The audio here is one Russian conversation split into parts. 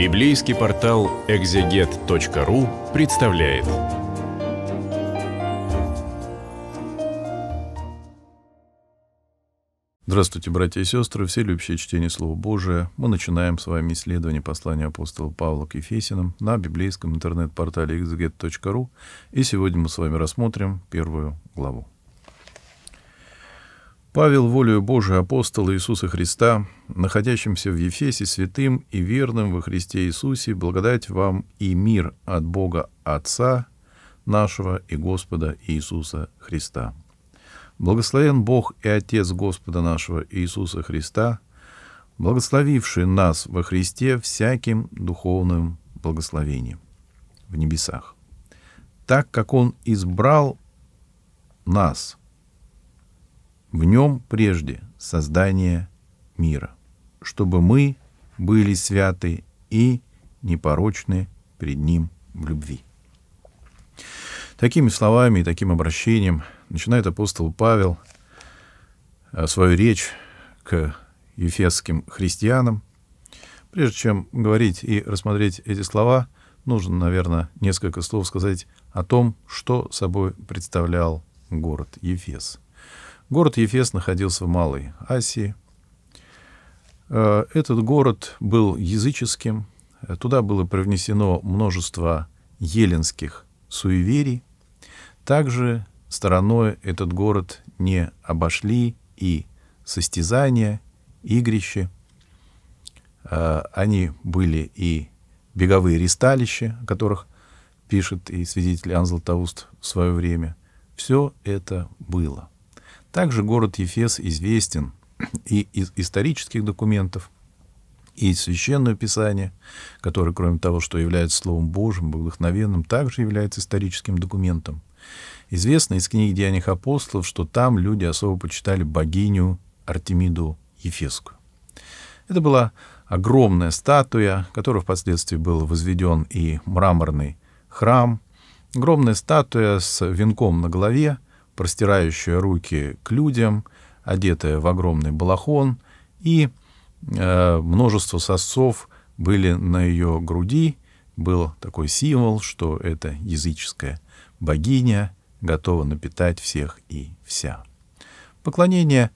Библейский портал экзегет.ру представляет. Здравствуйте, братья и сестры, все любящие чтение Слова Божия. Мы начинаем с вами исследование послания апостола Павла к Ефесиным на библейском интернет-портале exeget.ru. И сегодня мы с вами рассмотрим первую главу. Павел, волею Божию апостола Иисуса Христа, находящимся в Ефесе святым и верным во Христе Иисусе, благодать вам и мир от Бога Отца нашего и Господа Иисуса Христа. Благословен Бог и Отец Господа нашего Иисуса Христа, благословивший нас во Христе всяким духовным благословением в небесах, так как Он избрал нас – в нем прежде создание мира, чтобы мы были святы и непорочны пред Ним в любви. Такими словами и таким обращением начинает апостол Павел а, свою речь к ефесским христианам. Прежде чем говорить и рассмотреть эти слова, нужно, наверное, несколько слов сказать о том, что собой представлял город Ефес – Город Ефес находился в Малой Асии. Э, этот город был языческим. Э, туда было привнесено множество еленских суеверий. Также стороной этот город не обошли и состязания, игрища. Э, они были и беговые ресталища, о которых пишет и свидетель Анзел Тауст в свое время. Все это было. Также город Ефес известен и из исторических документов, и из Священного Писания, которое, кроме того, что является Словом Божьим, вдохновенным, также является историческим документом. Известно из книг Деяний апостолов», что там люди особо почитали богиню Артемиду Ефесскую. Это была огромная статуя, которая впоследствии был возведен и мраморный храм, огромная статуя с венком на голове — простирающая руки к людям, одетая в огромный балахон, и э, множество сосцов были на ее груди. Был такой символ, что это языческая богиня готова напитать всех и вся. Поклонение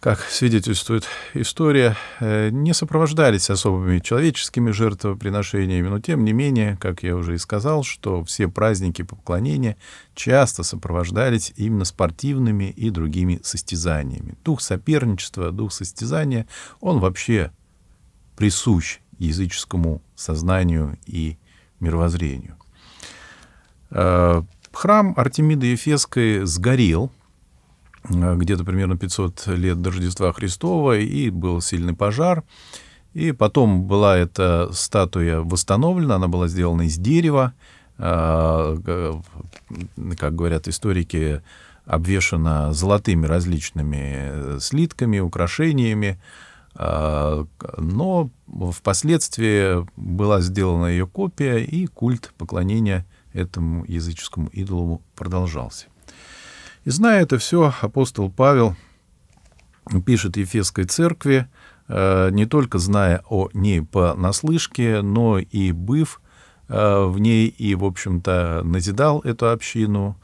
как свидетельствует история, э, не сопровождались особыми человеческими жертвоприношениями, но тем не менее, как я уже и сказал, что все праздники поклонения часто сопровождались именно спортивными и другими состязаниями. Дух соперничества, дух состязания, он вообще присущ языческому сознанию и мировоззрению. Э, храм Артемиды Ефесской сгорел — Э, где-то примерно 500 лет до Рождества Христова, и был сильный пожар. И потом была эта статуя восстановлена, она была сделана из дерева, э, э, как говорят историки, обвешана золотыми различными слитками, украшениями. Но впоследствии была сделана ее копия, и культ поклонения этому языческому идолу продолжался. И зная это все, апостол Павел пишет Ефесской церкви, э, не только зная о ней по наслышке, но и быв э, в ней и, в общем-то, назидал эту общину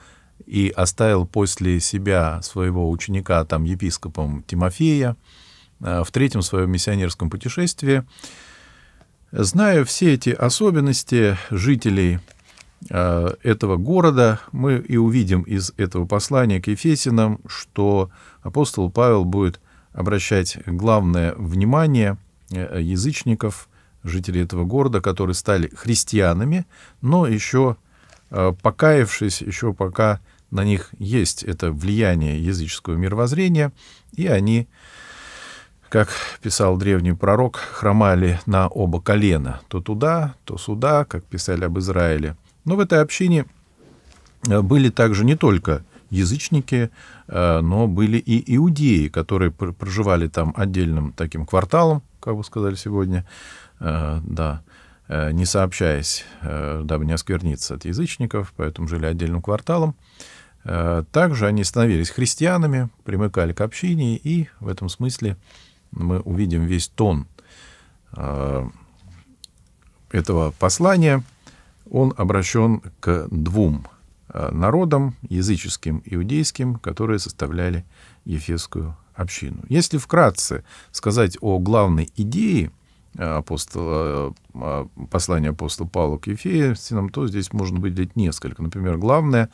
и оставил после себя своего ученика, там, епископом Тимофея, э, в третьем своем миссионерском путешествии. Зная все эти особенности жителей Э, этого города, мы и увидим из этого послания к Ефесинам, что апостол Павел будет обращать главное внимание э, язычников, жителей этого города, которые стали христианами, но еще э, покаявшись, еще пока на них есть это влияние языческого мировоззрения, и они, как писал древний пророк, хромали на оба колена, то туда, то сюда, как писали об Израиле – но в этой общине э, были также не только язычники, э, но были и иудеи, которые проживали там отдельным таким кварталом, как бы сказали сегодня, э, да, не сообщаясь, дабы не оскверниться от язычников, поэтому жили отдельным кварталом. Также они становились христианами, примыкали к общине, и в этом смысле мы увидим весь тон этого послания — он обращен к двум э, народам, языческим, иудейским, которые составляли Ефесскую общину. Если вкратце сказать о главной идее э, апостола, э, послания апостола Павла к Ефесинам, то здесь можно выделить несколько. Например, главная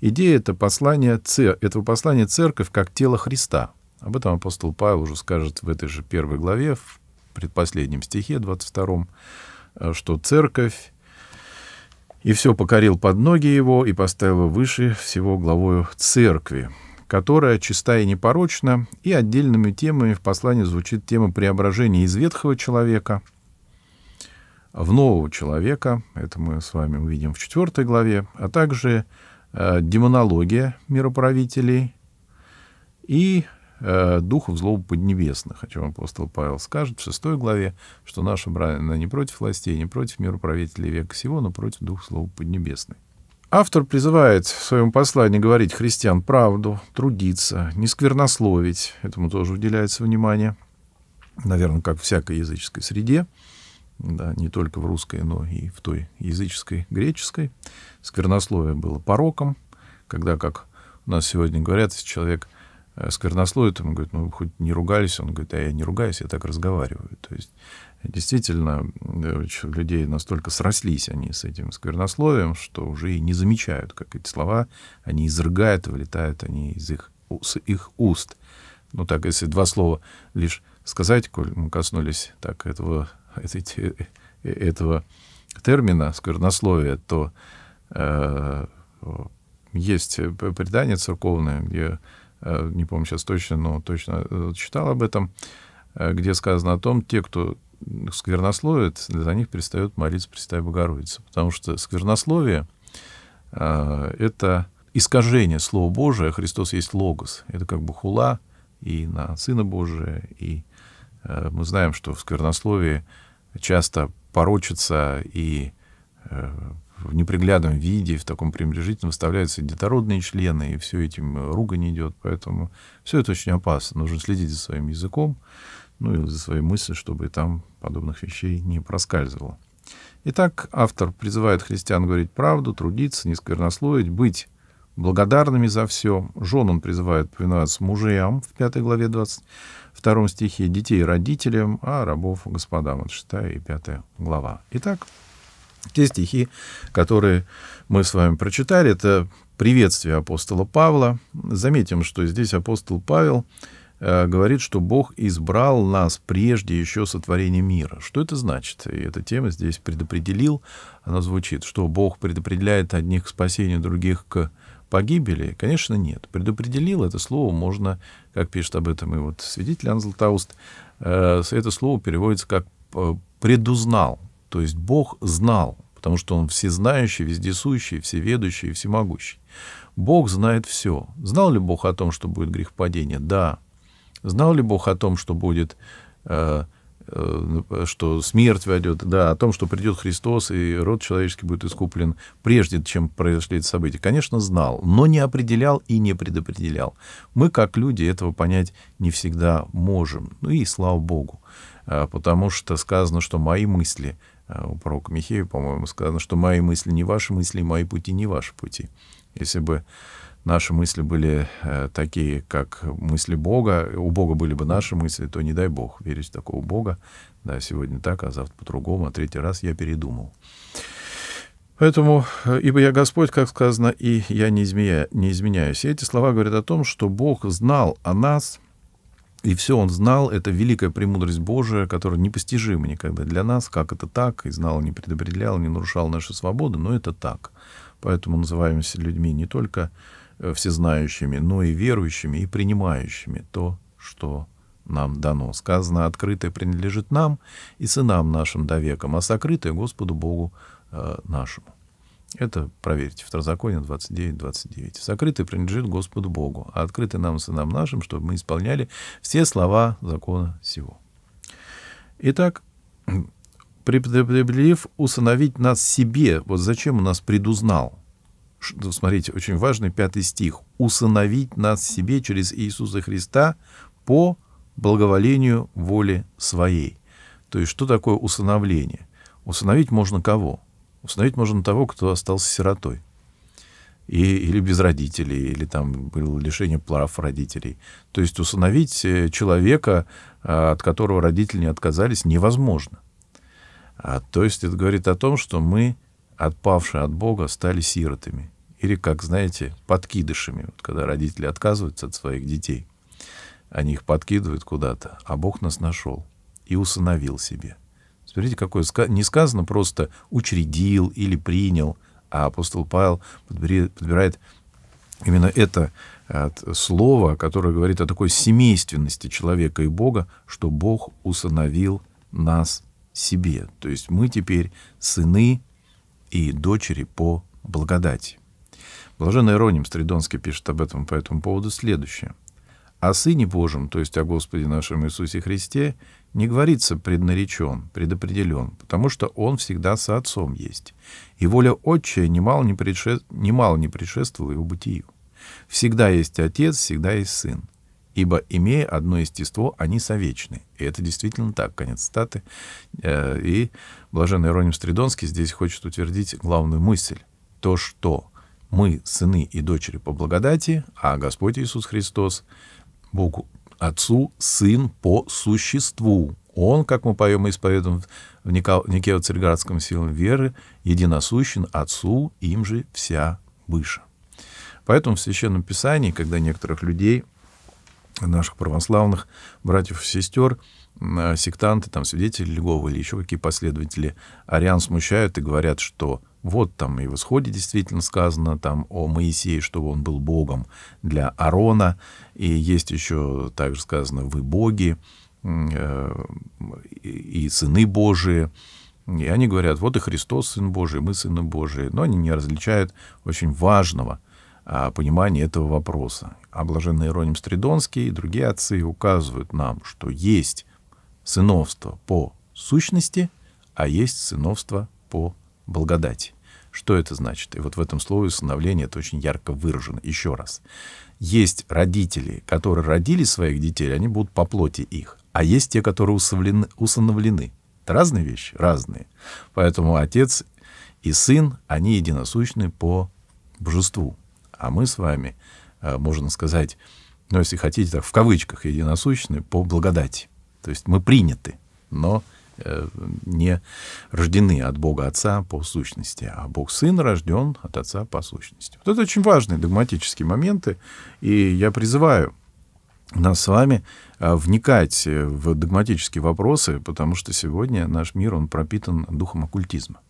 идея это послание, этого послания церковь как тело Христа. Об этом апостол Павел уже скажет в этой же первой главе, в предпоследнем стихе, 22 что церковь и все покорил под ноги его и поставил выше всего главою церкви, которая чиста и непорочна, и отдельными темами в послании звучит тема преображения из ветхого человека в нового человека, это мы с вами увидим в четвертой главе, а также э, демонология мироправителей и Э, духов злобу поднебесных, о чем апостол Павел скажет в 6 главе, что наша брана не против властей, не против мироправителей века сего, но против духов злобы поднебесной. Автор призывает в своем послании говорить христиан правду, трудиться, не сквернословить, этому тоже уделяется внимание, наверное, как в всякой языческой среде, да, не только в русской, но и в той языческой, греческой. Сквернословие было пороком, когда, как у нас сегодня говорят, если человек — Э, сквернословит, он говорит, ну, хоть не ругались, он говорит, а я не ругаюсь, я так разговариваю. То есть действительно э, людей настолько срослись они с этим сквернословием, что уже и не замечают, как эти слова, они изрыгают, вылетают они из их, с их уст. Ну так, если два слова лишь сказать, коль мы коснулись так этого, э, этого термина сквернословия, то э, есть предание церковное, где Э, не помню сейчас точно, но точно э, читал об этом, э, где сказано о том, те, кто сквернословит, для них перестает молиться Пресвятая Богородица. Потому что сквернословие — это искажение Слова Божия. Христос есть логос. Это как бы хула и на Сына Божия. И мы знаем, что в сквернословии часто порочится и в неприглядном виде, в таком пренебрежительном выставляются детородные члены, и все этим э, ругань идет. Поэтому все это очень опасно. Нужно следить за своим языком, ну и за своей мыслью, чтобы там подобных вещей не проскальзывало. Итак, автор призывает христиан говорить правду, трудиться, не сквернословить, быть благодарными за все. Жен он призывает повиноваться мужьям в 5 главе 22 стихе, детей родителям, а рабов господам. Это 6 и 5 глава. Итак, те стихи, которые мы с вами прочитали, это приветствие апостола Павла. Заметим, что здесь апостол Павел э, говорит, что Бог избрал нас прежде еще сотворения мира. Что это значит? И эта тема здесь предопределил, она звучит, что Бог предопределяет одних к спасению, других к погибели? Конечно, нет. Предопределил это слово можно, как пишет об этом и вот свидетель Анзелтауст, э, это слово переводится как э, предузнал, то есть Бог знал, потому что Он всезнающий, вездесущий, всеведущий, всемогущий. Бог знает все. Знал ли Бог о том, что будет грех падения? Да. Знал ли Бог о том, что будет э, э, что смерть войдет, да, о том, что придет Христос и род человеческий будет искуплен прежде, чем произошли эти события, конечно, знал, но не определял и не предопределял. Мы, как люди, этого понять не всегда можем. Ну и слава Богу, э, потому что сказано, что мои мысли Э, у пророка Михея, по-моему, сказано, что мои мысли не ваши мысли, мои пути не ваши пути. Если бы наши мысли были э, такие, как мысли Бога, у Бога были бы наши мысли, то не дай Бог верить в такого Бога. Да, сегодня так, а завтра по-другому, а третий раз я передумал. Поэтому, э, ибо я Господь, как сказано, и я не, изменя, не изменяюсь. И эти слова говорят о том, что Бог знал о нас, и все он знал, это великая премудрость Божия, которая непостижима никогда для нас, как это так, и знал, не предопределял, не нарушал нашу свободу, но это так. Поэтому называемся людьми не только э, всезнающими, но и верующими и принимающими то, что нам дано. Сказано, открытое принадлежит нам и сынам нашим до веком, а сокрытое Господу Богу э, нашему. Это, проверьте, второзаконие 29.29. 29. «Сокрытый принадлежит Господу Богу, а открытый нам, сынам нашим, чтобы мы исполняли все слова закона сего». Итак, преподоблив усыновить нас себе, вот зачем у нас предузнал? Ну, смотрите, очень важный пятый стих. «Усыновить нас себе через Иисуса Христа по благоволению воли своей». То есть что такое усыновление? Усыновить можно кого? Установить можно того, кто остался сиротой. И, или без родителей, или там было лишение прав родителей. То есть установить э, человека, а, от которого родители не отказались, невозможно. А, то есть это говорит о том, что мы, отпавшие от Бога, стали сиротами. Или, как знаете, подкидышами, вот, когда родители отказываются от своих детей. Они их подкидывают куда-то, а Бог нас нашел и усыновил себе. — Смотрите, какое не сказано просто учредил или принял, а апостол Павел подбирает именно это а, слово, которое говорит о такой семейственности человека и Бога, что Бог усыновил нас себе. То есть мы теперь сыны и дочери по благодати. Блаженный Ироним Стридонский пишет об этом по этому поводу следующее – о Сыне Божьем, то есть о Господе нашем Иисусе Христе, не говорится преднаречен, предопределен, потому что Он всегда со Отцом есть. И воля Отчая немало не, предше... немало не предшествовала его бытию. Всегда есть Отец, всегда есть Сын. Ибо, имея одно естество, они совечны. И это действительно так, конец статы. Э, и блаженный Ироним Стридонский здесь хочет утвердить главную мысль. То, что мы сыны и дочери по благодати, а Господь Иисус Христос Богу Отцу Сын по существу. Он, как мы поем и исповедуем в Никео Царьградском силам веры, единосущен Отцу, им же вся выше. Поэтому в Священном Писании, когда некоторых людей, наших православных братьев и сестер, э, сектанты, там, свидетели Льгова или еще какие последователи ариан смущают и говорят, что вот там и в исходе действительно сказано там о Моисее, что он был богом для Аарона, и есть еще также сказано «вы боги» э, и «сыны Божии». И они говорят, вот и Христос Сын Божий, мы Сыны Божии. Но они не различают очень важного а, понимания этого вопроса. А блаженный Иероним Стридонский и другие отцы указывают нам, что есть сыновство по сущности, а есть сыновство по благодати. Что это значит? И вот в этом слове усыновление это очень ярко выражено. Еще раз. Есть родители, которые родили своих детей, они будут по плоти их. А есть те, которые усыновлены. усыновлены. Это разные вещи? Разные. Поэтому отец и сын, они единосущны по божеству. А мы с вами, э, можно сказать, ну, если хотите, так в кавычках, единосущны по благодати. То есть мы приняты, но Э, не рождены от Бога Отца по сущности, а Бог Сын рожден от Отца по сущности. Вот это очень важные догматические моменты, и я призываю нас с вами э, вникать в догматические вопросы, потому что сегодня наш мир, он пропитан духом оккультизма.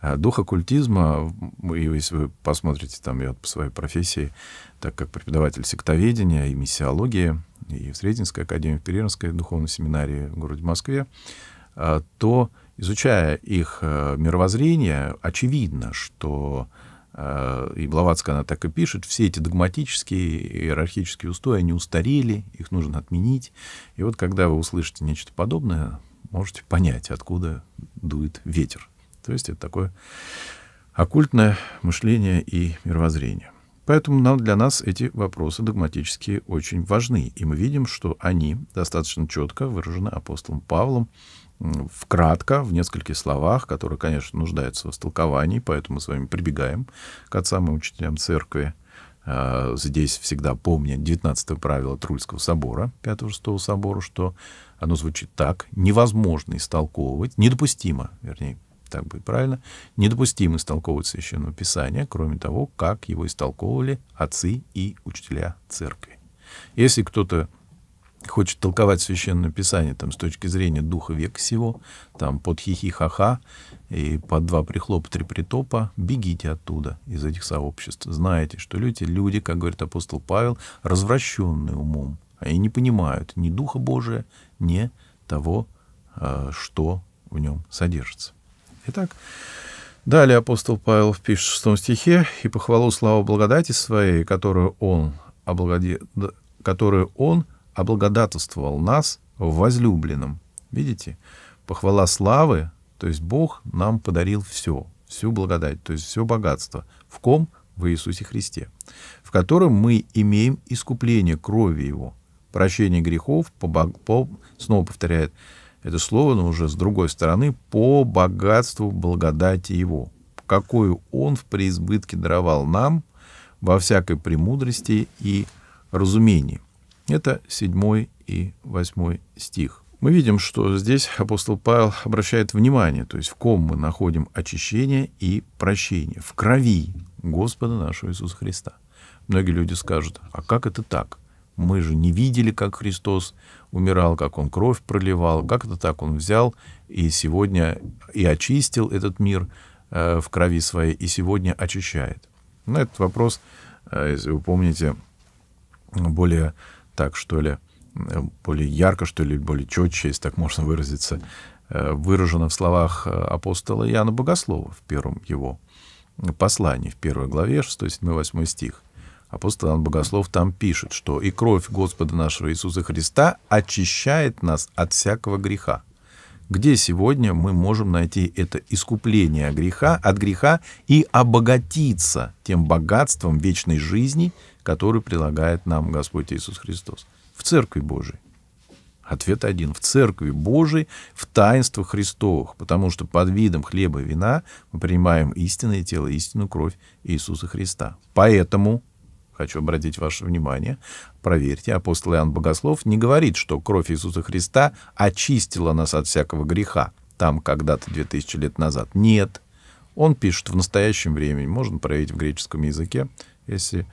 Э, дух оккультизма, если вы посмотрите, там я по своей профессии, так как преподаватель сектоведения и миссиологии, и в Срединской академии, в Переринской духовной семинарии в городе Москве, а, то, изучая их э, мировоззрение, очевидно, что э, и Блаватская она так и пишет, все эти догматические иерархические устои, они устарели, их нужно отменить. И вот когда вы услышите нечто подобное, можете понять, откуда дует ветер. То есть это такое оккультное мышление и мировоззрение. Поэтому нам, для нас эти вопросы догматические очень важны. И мы видим, что они достаточно четко выражены апостолом Павлом вкратко, в нескольких словах, которые, конечно, нуждаются в истолковании, поэтому мы с вами прибегаем к отцам и учителям церкви. А, здесь всегда помню 19 правило Трульского собора, 5-6 собора, что оно звучит так. Невозможно истолковывать, недопустимо, вернее, так будет правильно, недопустимо истолковывать священное Писание, кроме того, как его истолковывали отцы и учителя церкви. Если кто-то хочет толковать священное писание там, с точки зрения духа века сего, там под хихи-ха-ха и под два прихлопа, три притопа, бегите оттуда, из этих сообществ. Знаете, что люди, люди, как говорит апостол Павел, развращенные умом. Они не понимают ни Духа Божия, ни того, а, что в нем содержится. Итак, далее апостол Павел пишет в шестом стихе, «И похвалу славу благодати своей, которую он, облагоди... которую он облагодатствовал нас в возлюбленном. Видите? Похвала славы, то есть Бог нам подарил все, всю благодать, то есть все богатство. В ком? В Иисусе Христе, в котором мы имеем искупление крови Его, прощение грехов, по, по, снова повторяет это слово, но уже с другой стороны, по богатству благодати Его, какую Он в преизбытке даровал нам во всякой премудрости и разумении. Это 7 и 8 стих. Мы видим, что здесь апостол Павел обращает внимание, то есть в ком мы находим очищение и прощение, в крови Господа нашего Иисуса Христа. Многие люди скажут, а как это так? Мы же не видели, как Христос умирал, как Он кровь проливал, как это так Он взял и сегодня и очистил этот мир э, в крови своей, и сегодня очищает. Но этот вопрос, э, если вы помните, более так что ли, э, более ярко, что ли, более четче, если так можно выразиться, э, выражено в словах э, апостола Иоанна Богослова в первом его послании, в первой главе, 6-7-8 стих. Апостол Иоанн Богослов там пишет, что «И кровь Господа нашего Иисуса Христа очищает нас от всякого греха» где сегодня мы можем найти это искупление греха, от греха и обогатиться тем богатством вечной жизни, который предлагает нам Господь Иисус Христос. В Церкви Божией. Ответ один. В Церкви Божией, в таинствах Христовых, потому что под видом хлеба и вина мы принимаем истинное тело, истинную кровь Иисуса Христа. Поэтому хочу обратить ваше внимание, проверьте, апостол Иоанн Богослов не говорит, что кровь Иисуса Христа очистила нас от всякого греха, там когда-то 2000 лет назад. Нет. Он пишет в настоящем времени, можно проверить в греческом языке, если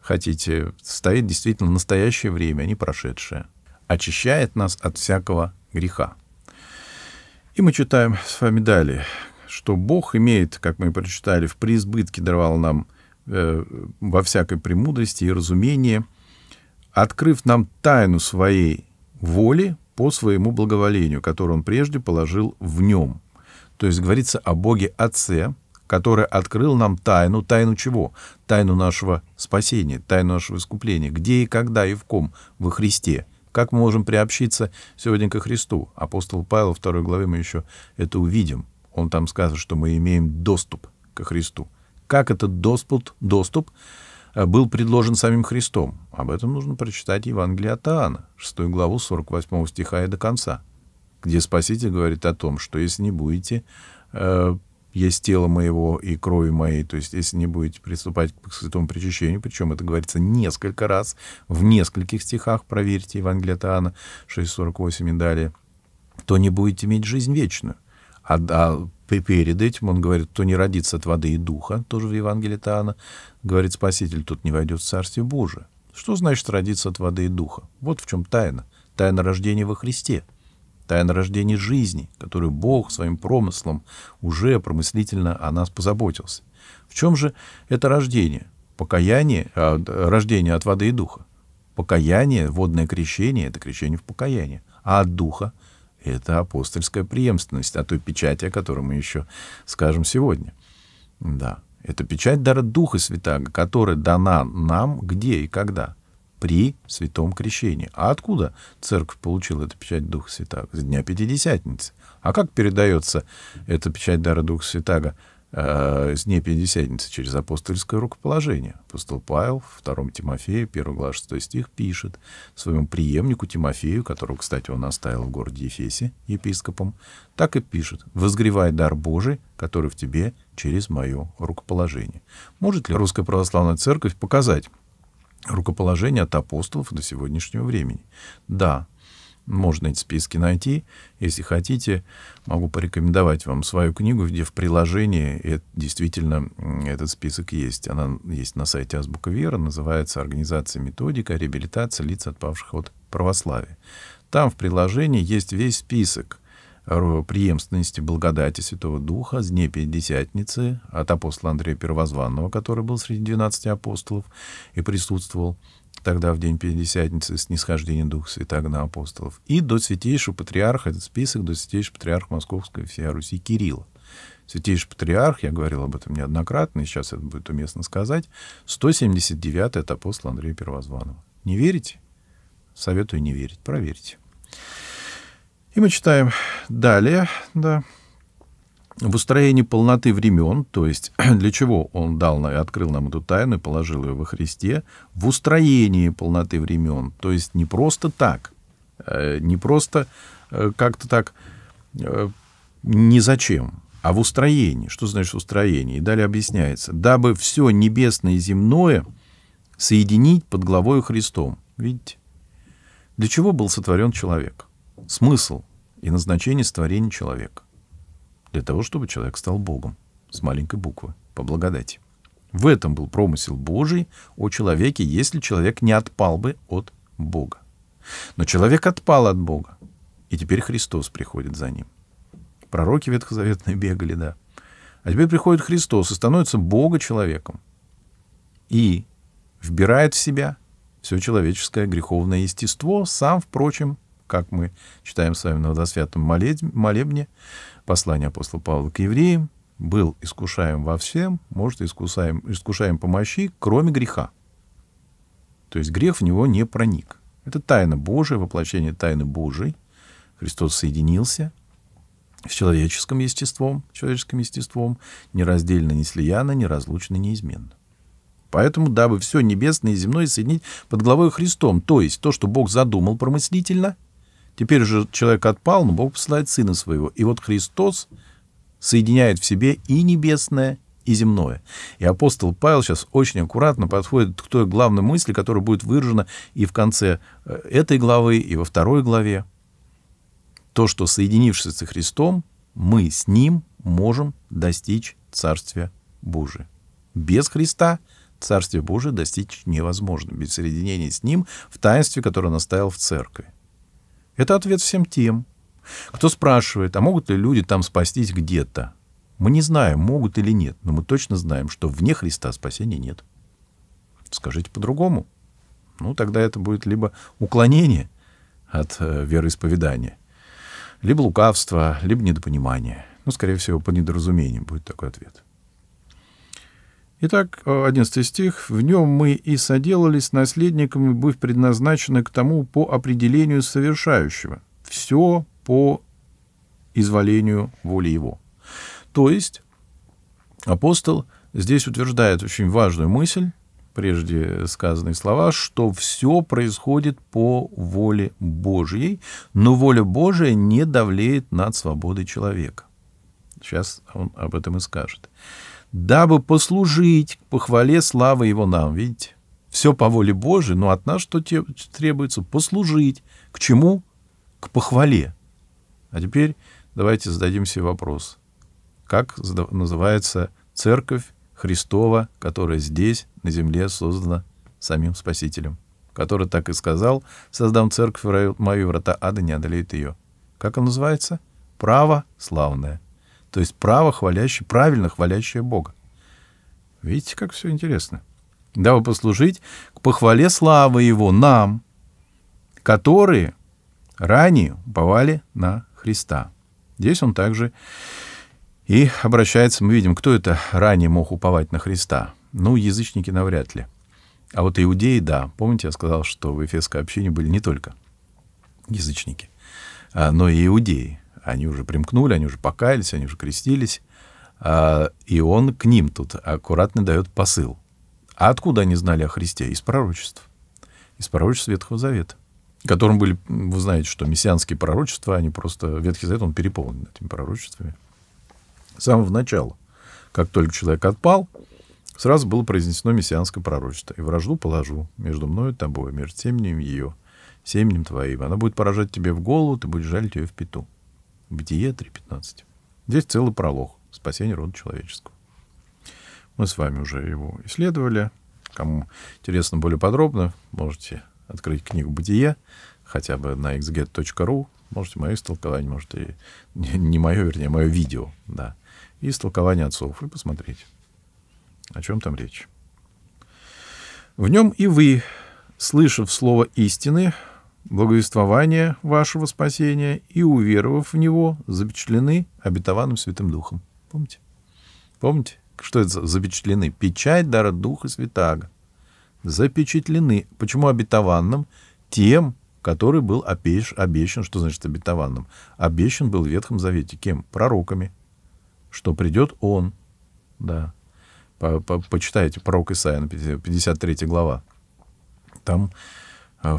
хотите, стоит действительно настоящее время, а не прошедшее. Очищает нас от всякого греха. И мы читаем с вами далее, что Бог имеет, как мы прочитали, в преизбытке даровал нам Э, во всякой премудрости и разумении, открыв нам тайну своей воли по своему благоволению, которое он прежде положил в нем. То есть говорится о Боге Отце, который открыл нам тайну, тайну чего? Тайну нашего спасения, тайну нашего искупления, где и когда и в ком, во Христе. Как мы можем приобщиться сегодня ко Христу? Апостол Павел, второй главе мы еще это увидим. Он там сказано, что мы имеем доступ ко Христу как этот доступ, доступ э, был предложен самим Христом. Об этом нужно прочитать Евангелие от Иоанна, 6 главу 48 стиха и до конца, где Спаситель говорит о том, что если не будете э, есть тело моего и крови моей, то есть если не будете приступать к святому причащению, причем это говорится несколько раз, в нескольких стихах, проверьте Евангелие от Иоанна 6.48 и далее, то не будете иметь жизнь вечную. А, а и перед этим он говорит, кто не родится от воды и духа, тоже в Евангелии Таана, говорит, Спаситель тут не войдет в Царствие Божие. Что значит родиться от воды и духа? Вот в чем тайна. Тайна рождения во Христе. Тайна рождения жизни, которую Бог своим промыслом уже промыслительно о нас позаботился. В чем же это рождение? Покаяние, а, рождение от воды и духа. Покаяние, водное крещение — это крещение в покаянии. А от духа — это апостольская преемственность, а той печати, о которой мы еще скажем сегодня. Да, это печать дара Духа Святаго, которая дана нам где и когда? При Святом Крещении. А откуда церковь получила эту печать Духа Святаго? С Дня Пятидесятницы. А как передается эта печать дара Духа Святаго э, с дней Пятидесятницы через апостольское рукоположение. Апостол Павел в 2 Тимофею, 1 глава 6 стих, пишет своему преемнику Тимофею, которого, кстати, он оставил в городе Ефесе епископом, так и пишет «Возгревай дар Божий, который в тебе через мое рукоположение». Может ли Русская Православная Церковь показать рукоположение от апостолов до сегодняшнего времени? Да, можно эти списки найти. Если хотите, могу порекомендовать вам свою книгу, где в приложении это, действительно этот список есть. Она есть на сайте Азбука Вера, называется «Организация методика реабилитация лиц, отпавших от православия». Там в приложении есть весь список преемственности благодати Святого Духа с Дней Пятидесятницы от апостола Андрея Первозванного, который был среди 12 апостолов и присутствовал тогда в день Пятидесятницы снисхождение Духа Святаго на апостолов, и до святейшего патриарха, этот список, до святейшего патриарха Московской всей Руси Кирилла. Святейший патриарх, я говорил об этом неоднократно, и сейчас это будет уместно сказать, 179 это апостола Андрея Первозванова. Не верите? Советую не верить, проверьте. И мы читаем далее, да, в устроении полноты времен, то есть для чего он дал, открыл нам эту тайну и положил ее во Христе, в устроении полноты времен, то есть не просто так, э, не просто э, как-то так, э, не зачем, а в устроении. Что значит устроение? И далее объясняется. Дабы все небесное и земное соединить под главою Христом. Видите? Для чего был сотворен человек? Смысл и назначение сотворения человека для того, чтобы человек стал Богом с маленькой буквы, по благодати. В этом был промысел Божий о человеке, если человек не отпал бы от Бога. Но человек отпал от Бога, и теперь Христос приходит за ним. Пророки ветхозаветные бегали, да. А теперь приходит Христос и становится Бога человеком. И вбирает в себя все человеческое греховное естество, сам, впрочем, как мы читаем с вами на Водосвятом молебне, послание апостола Павла к евреям, был искушаем во всем, может, искушаем, искушаем по мощи, кроме греха. То есть грех в него не проник. Это тайна Божия, воплощение тайны Божией. Христос соединился с человеческим естеством, человеческим естеством, нераздельно, неслияно, неразлучно, неизменно. Поэтому, дабы все небесное и земное соединить под главой Христом, то есть то, что Бог задумал промыслительно — Теперь уже человек отпал, но Бог посылает Сына Своего. И вот Христос соединяет в себе и небесное, и земное. И апостол Павел сейчас очень аккуратно подходит к той главной мысли, которая будет выражена и в конце э, этой главы, и во второй главе. То, что соединившись с Христом, мы с Ним можем достичь Царствия Божия. Без Христа Царствие Божие достичь невозможно, без соединения с Ним в таинстве, которое он оставил в Церкви. Это ответ всем тем, кто спрашивает, а могут ли люди там спастись где-то. Мы не знаем, могут или нет, но мы точно знаем, что вне Христа спасения нет. Скажите по-другому. Ну, тогда это будет либо уклонение от э, вероисповедания, либо лукавство, либо недопонимание. Ну, скорее всего, по недоразумению будет такой ответ. Итак, 11 э, стих. «В нем мы и соделались наследниками, быв предназначены к тому по определению совершающего. Все по изволению воли его». То есть апостол здесь утверждает очень важную мысль, прежде сказанные слова, что все происходит по воле Божьей, но воля Божия не давлеет над свободой человека. Сейчас он об этом и скажет дабы послужить к похвале славы его нам. Видите? Все по воле Божией, но от нас что требуется? Послужить. К чему? К похвале. А теперь давайте зададим себе вопрос. Как называется церковь Христова, которая здесь, на земле, создана самим Спасителем? Который так и сказал, создам церковь мою, врата ада не одолеет ее. Как она называется? Право славное. То есть право, хвалящее, правильно хвалящее Бога. Видите, как все интересно. Дабы послужить к похвале славы Его нам, которые ранее уповали на Христа. Здесь он также и обращается, мы видим, кто это ранее мог уповать на Христа. Ну, язычники навряд ли. А вот иудеи, да. Помните, я сказал, что в Эфесской общине были не только язычники, а, но и иудеи. Они уже примкнули, они уже покаялись, они уже крестились. А, и он к ним тут аккуратно дает посыл. А откуда они знали о Христе? Из пророчеств. Из пророчеств Ветхого Завета. Которым были, вы знаете, что мессианские пророчества, они просто, Ветхий Завет, он переполнен этими пророчествами. С самого начала, как только человек отпал, сразу было произнесено мессианское пророчество. «И вражду положу между мною и тобой, между семенем ее, семенем твоим. Она будет поражать тебе в голову, ты будешь жалить ее в пету». Бытие 3.15. Здесь целый пролог спасения рода человеческого. Мы с вами уже его исследовали. Кому интересно более подробно, можете открыть книгу «Бытие», хотя бы на xget.ru. Можете мое истолкование, может, и не, не мое, вернее, мое видео, да, и истолкование отцов, и посмотреть, о чем там речь. В нем и вы, слышав слово истины, благовествования вашего спасения и, уверовав в него, запечатлены обетованным Святым Духом. Помните? Помните, что это запечатлены? Печать дара Духа Святаго. Запечатлены. Почему обетованным? Тем, который был обещ, обещан, что значит обетованным? Обещан был в Ветхом Завете. Кем? Пророками. Что придет он. Да. По -по Почитайте пророк Исаия, 53 глава. Там а,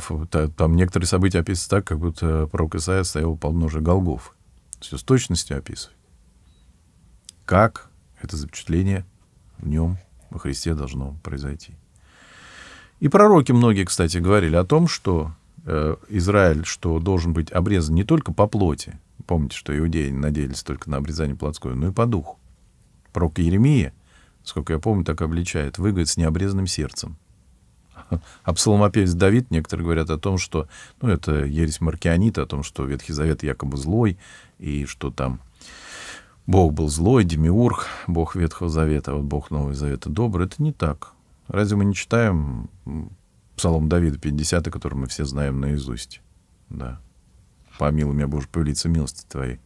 там некоторые события описываются так, как будто пророк Исаия стоял у полножия Голгоф. Все с точностью описывает. Как это запечатление в нем, во Христе, должно произойти. И пророки многие, кстати, говорили о том, что э, Израиль, что должен быть обрезан не только по плоти, помните, что иудеи надеялись только на обрезание плотское, но и по духу. Пророк Еремия, сколько я помню, так обличает, вы, с необрезанным сердцем. А псалмопевец Давид, некоторые говорят о том, что, ну, это ересь маркианита, о том, что Ветхий Завет якобы злой, и что там Бог был злой, Демиург, Бог Ветхого Завета, а вот Бог Нового Завета добрый. Это не так. Разве мы не читаем Псалом Давида 50, который мы все знаем наизусть? Да. «Помилуй меня, Боже, по милости Твоей».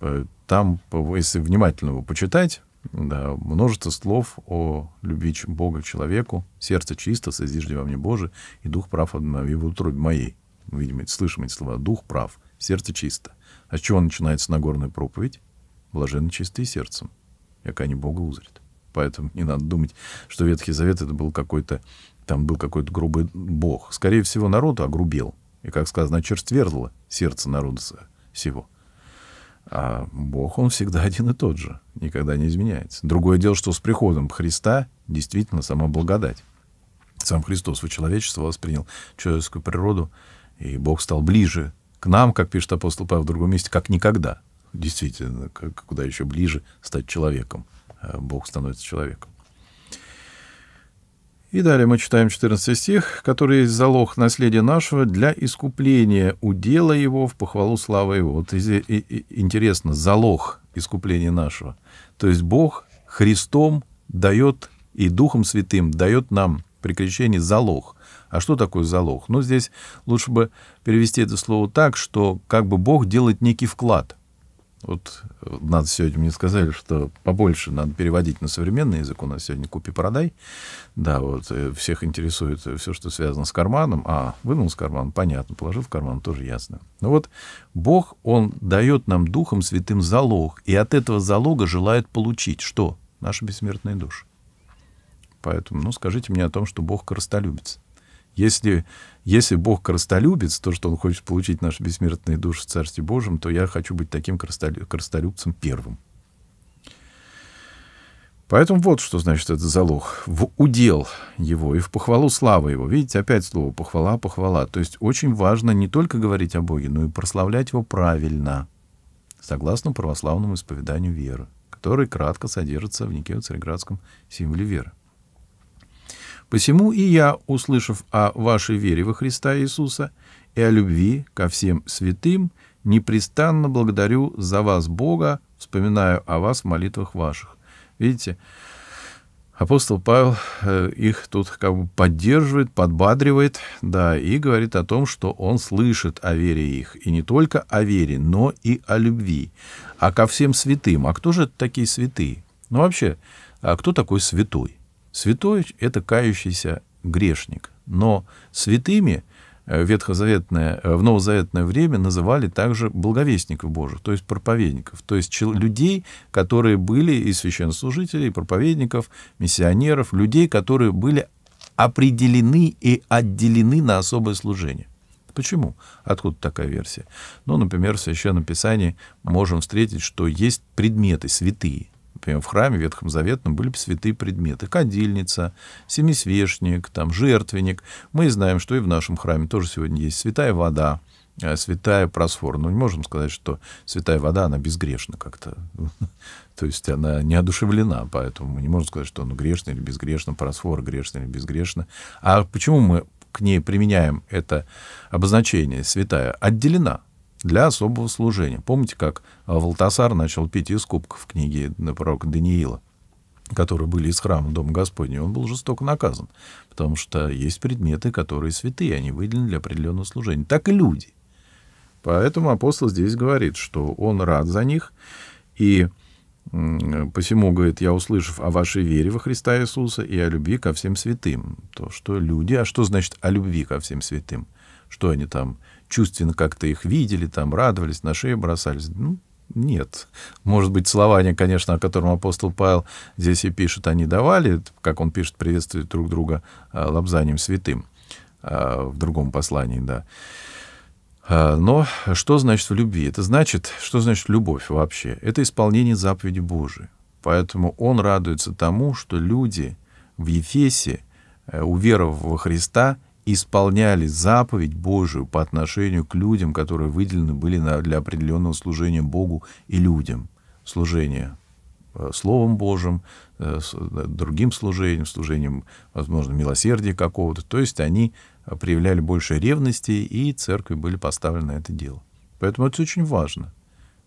Э, там, если внимательно его почитать, да, множество слов о любви Бога к человеку. «Сердце чисто, созижди во мне Боже, и дух прав обнови в утробе моей». Мы, видимо, слышим эти слова. «Дух прав, сердце чисто». А с чего начинается Нагорная проповедь? «Блаженно чистые сердцем, яко они Бога узрят». Поэтому не надо думать, что Ветхий Завет это был какой-то, там был какой-то грубый бог. Скорее всего, народ огрубел. И, как сказано, очерстверло сердце народа всего. А Бог, он всегда один и тот же, никогда не изменяется. Другое дело, что с приходом Христа действительно сама благодать. Сам Христос во человечество воспринял человеческую природу, и Бог стал ближе к нам, как пишет апостол Павел в другом месте, как никогда. Действительно, как, куда еще ближе стать человеком. А Бог становится человеком. И далее мы читаем 14 стих, который есть залог наследия нашего для искупления удела его в похвалу славы его. Вот интересно, залог искупления нашего. То есть Бог Христом дает и Духом Святым дает нам при крещении залог. А что такое залог? Ну, здесь лучше бы перевести это слово так, что как бы Бог делает некий вклад – вот э, надо сегодня мне сказали, что побольше надо переводить на современный язык. У нас сегодня купи-продай. Да, вот э, всех интересует э, все, что связано с карманом. А, вынул с кармана, понятно, положил в карман, тоже ясно. Ну вот Бог, Он дает нам Духом Святым залог. И от этого залога желает получить что? Наши бессмертные души. Поэтому, ну, скажите мне о том, что Бог коростолюбится. Если, если Бог крастолюбец, то, что Он хочет получить наши бессмертные души в Царстве Божьем, то я хочу быть таким крастолюбцем первым. Поэтому вот что значит этот залог. В удел его и в похвалу славы его. Видите, опять слово «похвала», «похвала». То есть очень важно не только говорить о Боге, но и прославлять его правильно, согласно православному исповеданию веры, который кратко содержится в Никео-Цареградском символе веры. Посему и я, услышав о вашей вере во Христа Иисуса и о любви ко всем святым, непрестанно благодарю за вас Бога, вспоминаю о вас в молитвах ваших. Видите, апостол Павел э, их тут как бы поддерживает, подбадривает, да, и говорит о том, что он слышит о вере их, и не только о вере, но и о любви, а ко всем святым. А кто же такие святые? Ну вообще, а кто такой святой? Святой — это кающийся грешник. Но святыми э, ветхозаветное, э, в новозаветное время называли также благовестников Божьих, то есть проповедников, то есть людей, которые были и священнослужителей, и проповедников, миссионеров, людей, которые были определены и отделены на особое служение. Почему? Откуда такая версия? Ну, например, в Священном Писании можем встретить, что есть предметы святые, например, в храме Ветхом Заветном были святые предметы. Кадильница, семисвешник, там, жертвенник. Мы знаем, что и в нашем храме тоже сегодня есть святая вода, э, святая просфора. Но ну, не можем сказать, что святая вода, она безгрешна как-то. То есть она не одушевлена, поэтому мы не можем сказать, что она грешна или безгрешна, просфора грешна или безгрешна. А почему мы к ней применяем это обозначение святая? Отделена для особого служения. Помните, как а, Валтасар начал пить из кубка в книге э, пророка Даниила? которые были из храма Дома Господня, он был жестоко наказан, потому что есть предметы, которые святые, они выделены для определенного служения. Так и люди. Поэтому апостол здесь говорит, что он рад за них, и посему, говорит, я услышав о вашей вере во Христа Иисуса и о любви ко всем святым. То, что люди, а что значит о любви ко всем святым? что они там чувственно как-то их видели, там радовались, на шею бросались. Ну, нет. Может быть, слование конечно, о котором апостол Павел здесь и пишет, они давали, как он пишет, приветствуют друг друга а, лобзанием святым а, в другом послании, да. А, но что значит в любви? Это значит, что значит любовь вообще? Это исполнение заповеди Божией. Поэтому он радуется тому, что люди в Ефесе, э, уверовав во Христа, исполняли заповедь Божию по отношению к людям, которые выделены были на, для определенного служения Богу и людям. Служение э, Словом Божьим, э, э, другим служением, служением, возможно, милосердия какого-то. То есть они проявляли больше ревности, и церкви были поставлены на это дело. Поэтому это очень важно.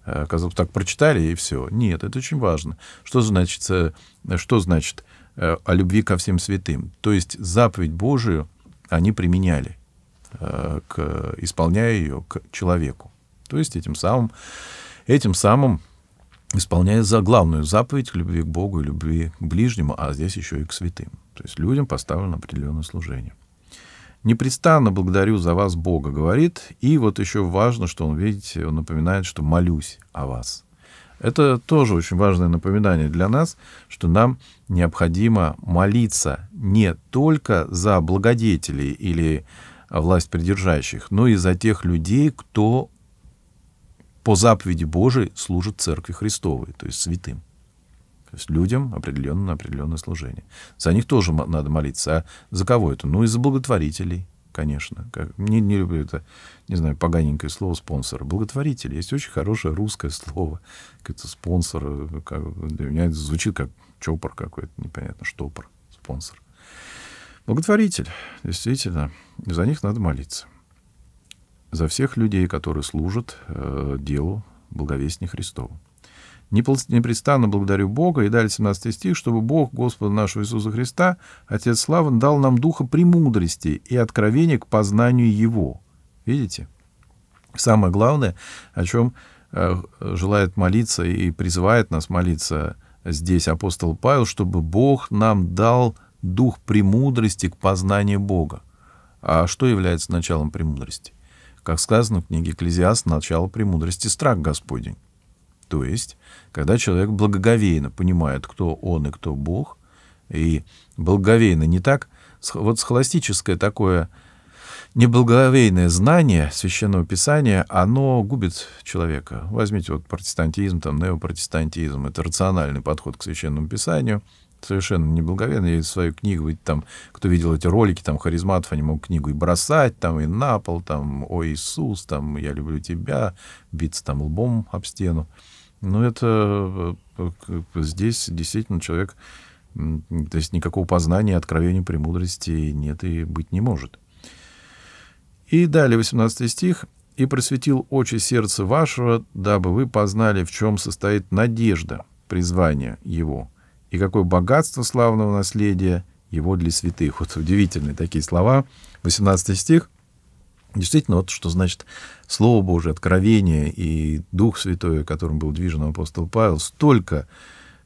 Казалось бы, так прочитали, и все. Нет, это очень важно. Что значит, что значит о любви ко всем святым? То есть заповедь Божию — они применяли, э, к, исполняя ее к человеку. То есть этим самым, этим самым исполняя за главную заповедь любви к Богу и любви к ближнему, а здесь еще и к святым. То есть людям поставлено определенное служение. «Непрестанно благодарю за вас Бога», — говорит. И вот еще важно, что он, видите, он напоминает, что «молюсь о вас». Это тоже очень важное напоминание для нас, что нам необходимо молиться не только за благодетелей или власть придержащих, но и за тех людей, кто по заповеди Божией служит Церкви Христовой, то есть святым. То есть людям определенно определенное служение. За них тоже надо молиться. А за кого это? Ну, и за благотворителей, конечно. Как, не, не люблю это, не знаю, поганенькое слово спонсор. Благотворитель. Есть очень хорошее русское слово. Как это спонсор. Э, как, для меня это звучит как чопор какой-то, непонятно, штопор, спонсор. Благотворитель, действительно, за них надо молиться. За всех людей, которые служат э, делу благовестия Христову. Непрестанно благодарю Бога, и далее 17 стих, чтобы Бог Господа нашего Иисуса Христа, Отец Славы, дал нам духа премудрости и откровения к познанию Его. Видите? Самое главное, о чем э, желает молиться и призывает нас молиться здесь апостол Павел, чтобы Бог нам дал дух премудрости к познанию Бога. А что является началом премудрости? Как сказано в книге Экклезиаст, начало премудрости — страх Господень. То есть, когда человек благоговейно понимает, кто он и кто Бог, и благоговейно не так, вот схоластическое такое — неблаговейное знание Священного Писания, оно губит человека. Возьмите вот протестантизм, там, неопротестантизм, это рациональный подход к Священному Писанию, совершенно неблаговенно. Я свою книгу, там, кто видел эти ролики, там, харизматов, они могут книгу и бросать, там, и на пол, там, «О, Иисус», там, «Я люблю тебя», биться там лбом об стену. Но ну, это э, э, здесь действительно человек, то есть никакого познания, откровения, премудрости нет и быть не может. И далее 18 стих. «И просветил очи сердца вашего, дабы вы познали, в чем состоит надежда призвания его, и какое богатство славного наследия его для святых». Вот удивительные такие слова. 18 стих. Действительно, вот что значит Слово Божие, откровение и Дух Святой, которым был движен апостол Павел, столько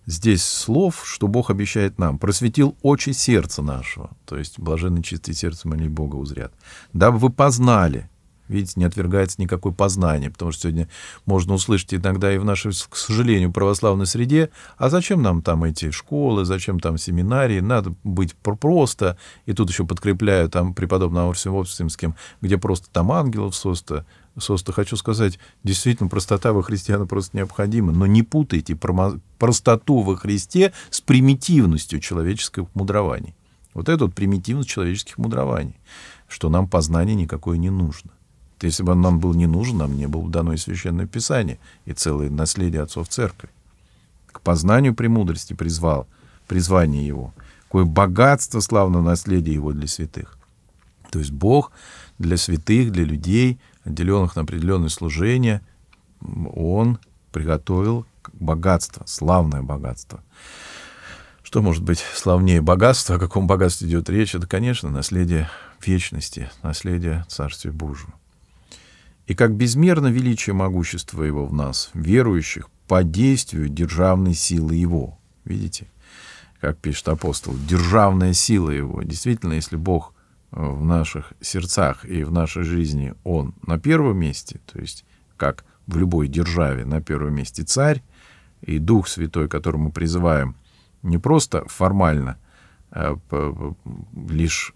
здесь слов, что Бог обещает нам. «Просветил очи сердца нашего». То есть блаженны чистые сердцем, они Бога узрят. «Дабы вы познали». Видите, не отвергается никакое познание, потому что сегодня можно услышать иногда и в нашей, к сожалению, православной среде, а зачем нам там эти школы, зачем там семинарии, надо быть просто, и тут еще подкрепляю там преподобным Аурсим Обстимским, где просто там ангелов со Соста, хочу сказать, действительно, простота во Христе, она просто необходима, но не путайте простоту во Христе с примитивностью человеческих мудрований. Вот это вот примитивность человеческих мудрований, что нам познание никакое не нужно. То есть, Если бы он нам был не нужен, нам не было бы дано и Священное Писание, и целое наследие отцов Церкви. К познанию премудрости призвал, призвание его. Какое богатство славного наследия его для святых. То есть Бог для святых, для людей — отделенных на определенные служения, он приготовил богатство, славное богатство. Что может быть славнее богатства? О каком богатстве идет речь? Это, конечно, наследие вечности, наследие Царствия Божьего. И как безмерно величие могущества его в нас, верующих, по действию державной силы его. Видите? Как пишет апостол, державная сила его. Действительно, если Бог в наших сердцах и в нашей жизни он на первом месте, то есть как в любой державе на первом месте царь и Дух Святой, который мы призываем не просто формально, а лишь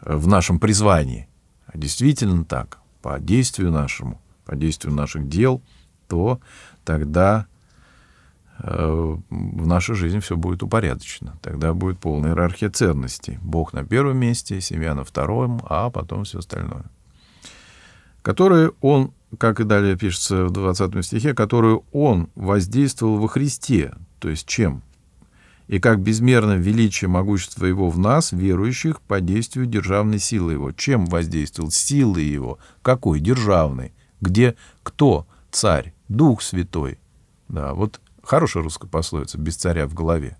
в нашем призвании, а действительно так, по действию нашему, по действию наших дел, то тогда Э, в нашей жизни все будет упорядочено. Тогда будет полная иерархия ценностей. Бог на первом месте, семья на втором, а потом все остальное. Которые он, как и далее пишется в 20 стихе, которую он воздействовал во Христе. То есть чем? И как безмерно величие могущества его в нас, верующих, по действию державной силы его. Чем воздействовал? Силы его. Какой? Державной. Где? Кто? Царь. Дух Святой. Да, вот Хорошая русская пословица «без царя в голове».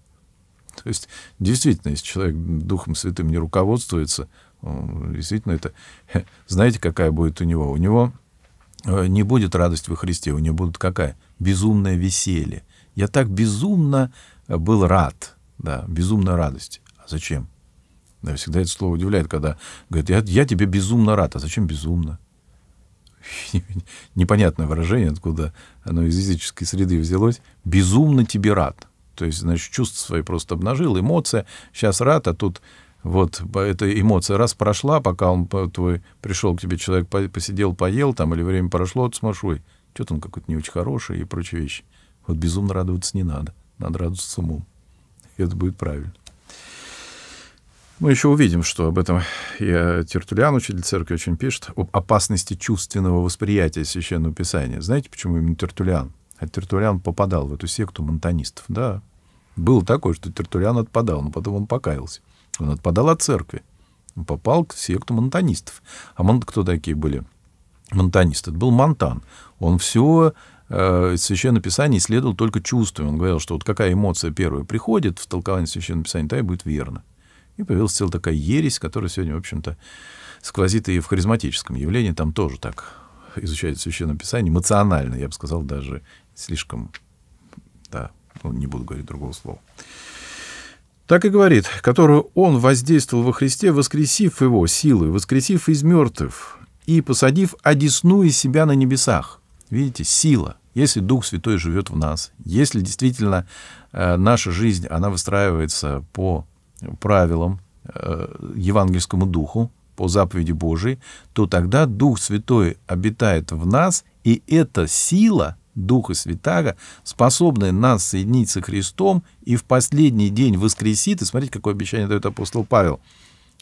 То есть, действительно, если человек Духом Святым не руководствуется, действительно, это... Знаете, какая будет у него? У него э, не будет радость во Христе, у него будет какая? Безумное веселье. Я так безумно э, был рад, да, безумная радость. А зачем? Да, всегда это слово удивляет, когда говорят, я, я тебе безумно рад. А зачем безумно? непонятное выражение, откуда оно из физической среды взялось, безумно тебе рад. То есть, значит, чувства свои просто обнажил, эмоция, сейчас рад, а тут вот эта эмоция раз прошла, пока он твой пришел к тебе человек, посидел, поел там, или время прошло, ты смотришь, ой, что-то он какой-то не очень хороший и прочие вещи. Вот безумно радоваться не надо. Надо радоваться самому И это будет правильно. Мы еще увидим, что об этом и Тертулян, учитель церкви, очень пишет, об опасности чувственного восприятия Священного Писания. Знаете, почему именно Тертулян? А Тертулян попадал в эту секту монтанистов. Да, было такое, что Тертулян отпадал, но потом он покаялся. Он отпадал от церкви. Он попал к секту монтанистов. А мон... кто такие были? Монтанисты. Это был Монтан. Он все э, Священное Писание исследовал только чувствами. Он говорил, что вот какая эмоция первая приходит в толкование Священного Писания, та и будет верна. И появилась целая такая ересь, которая сегодня, в общем-то, сквозит и в харизматическом явлении. Там тоже так изучают Священное Писание, эмоционально, я бы сказал, даже слишком, да, ну, не буду говорить другого слова. Так и говорит, которую он воздействовал во Христе, воскресив его силой, воскресив из мертвых и посадив одесную себя на небесах. Видите, сила. Если Дух Святой живет в нас, если действительно э, наша жизнь, она выстраивается по правилам, э, евангельскому духу, по заповеди Божией, то тогда Дух Святой обитает в нас, и эта сила Духа Святаго, способная нас соединить со Христом, и в последний день воскресит, и смотрите, какое обещание дает апостол Павел,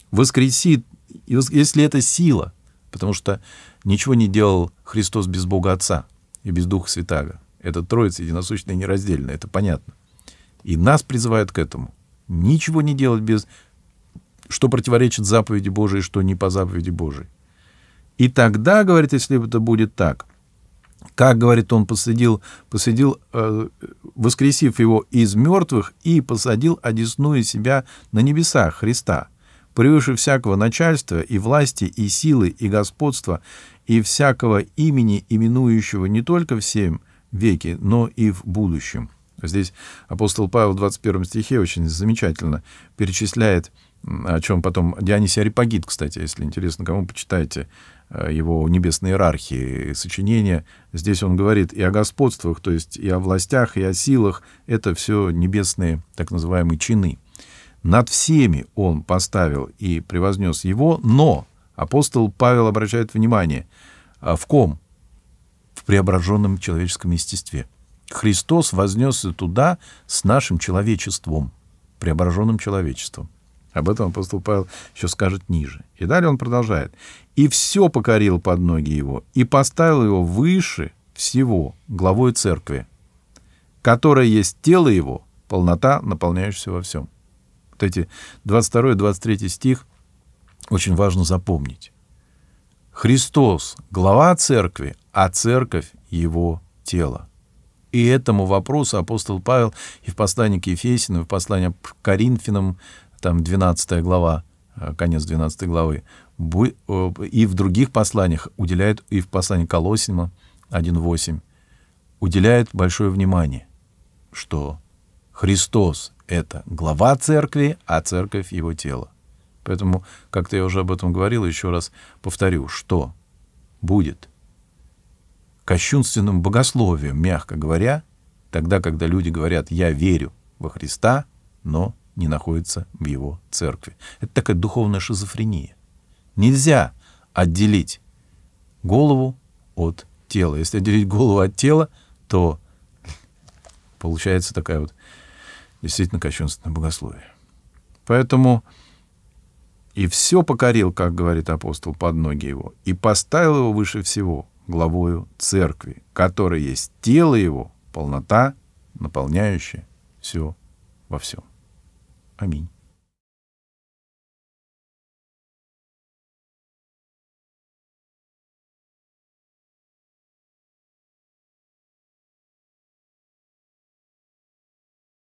воскресит, если это сила, потому что ничего не делал Христос без Бога Отца и без Духа Святаго. Это Троица единосущная и нераздельная, это понятно. И нас призывают к этому – ничего не делать без, что противоречит заповеди Божией, что не по заповеди Божией. И тогда, говорит, если это будет так, как, говорит, он посадил, посадил, э, воскресив его из мертвых и посадил, одесную себя на небесах Христа, превыше всякого начальства и власти, и силы, и господства, и всякого имени, именующего не только в семь веке, но и в будущем. Здесь апостол Павел в 21 стихе очень замечательно перечисляет, о чем потом Дионисий Арипагит, кстати, если интересно, кому почитайте э, его «Небесные иерархии», сочинения. Здесь он говорит и о господствах, то есть и о властях, и о силах. Это все небесные так называемые чины. Над всеми он поставил и превознес его, но апостол Павел обращает внимание, а в ком? В преображенном человеческом естестве – Христос вознесся туда с нашим человечеством, преображенным человечеством. Об этом апостол Павел еще скажет ниже. И далее он продолжает. «И все покорил под ноги его, и поставил его выше всего, главой церкви, которая есть тело его, полнота, наполняющаяся во всем». Вот эти 22-23 стих очень важно запомнить. Христос — глава церкви, а церковь — его тело. И этому вопросу апостол Павел и в послании к Ефесину, и в послании к Коринфянам, там 12 глава, э, конец 12 главы, э, и в других посланиях уделяет, и в послании Колосима 1.8, уделяет большое внимание, что Христос — это глава церкви, а церковь — его тело. Поэтому, как-то я уже об этом говорил, еще раз повторю, что будет — кощунственным богословием, мягко говоря, тогда, когда люди говорят «я верю во Христа», но не находятся в его церкви. Это такая духовная шизофрения. Нельзя отделить голову от тела. Если отделить голову от тела, то получается такая вот действительно кощунственное богословие. Поэтому и все покорил, как говорит апостол, под ноги его, и поставил его выше всего, главою церкви, которая есть тело его, полнота, наполняющая все во всем. Аминь.